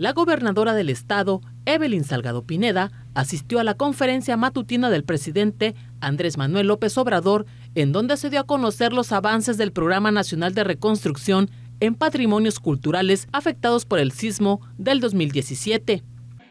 La gobernadora del estado, Evelyn Salgado Pineda, asistió a la conferencia matutina del presidente Andrés Manuel López Obrador, en donde se dio a conocer los avances del Programa Nacional de Reconstrucción en Patrimonios Culturales afectados por el sismo del 2017.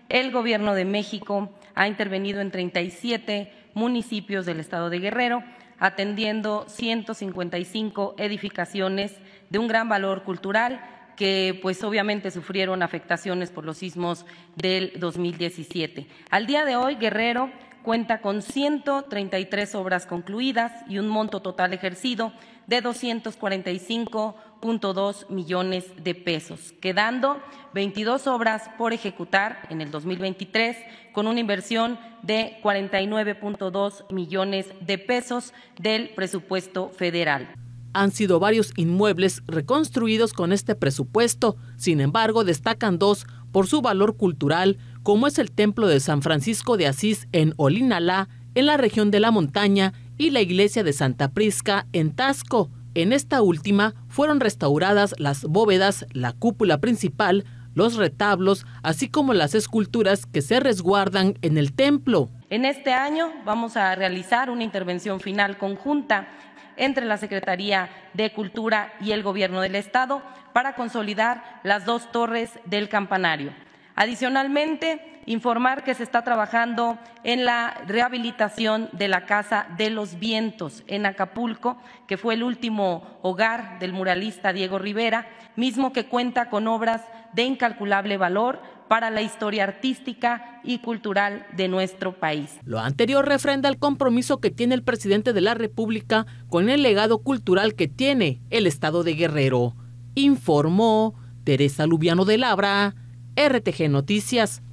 El gobierno de México ha intervenido en 37 municipios del estado de Guerrero, atendiendo 155 edificaciones de un gran valor cultural que pues obviamente sufrieron afectaciones por los sismos del 2017. Al día de hoy, Guerrero cuenta con 133 obras concluidas y un monto total ejercido de 245.2 millones de pesos, quedando 22 obras por ejecutar en el 2023 con una inversión de 49.2 millones de pesos del presupuesto federal. Han sido varios inmuebles reconstruidos con este presupuesto, sin embargo destacan dos por su valor cultural, como es el Templo de San Francisco de Asís en Olinalá, en la región de la montaña, y la iglesia de Santa Prisca en Tasco. En esta última fueron restauradas las bóvedas, la cúpula principal, los retablos, así como las esculturas que se resguardan en el templo. En este año vamos a realizar una intervención final conjunta entre la Secretaría de Cultura y el Gobierno del Estado para consolidar las dos torres del campanario. Adicionalmente, informar que se está trabajando en la rehabilitación de la Casa de los Vientos en Acapulco, que fue el último hogar del muralista Diego Rivera, mismo que cuenta con obras de incalculable valor para la historia artística y cultural de nuestro país. Lo anterior refrenda el compromiso que tiene el presidente de la República con el legado cultural que tiene el Estado de Guerrero, informó Teresa Lubiano de Labra, RTG Noticias.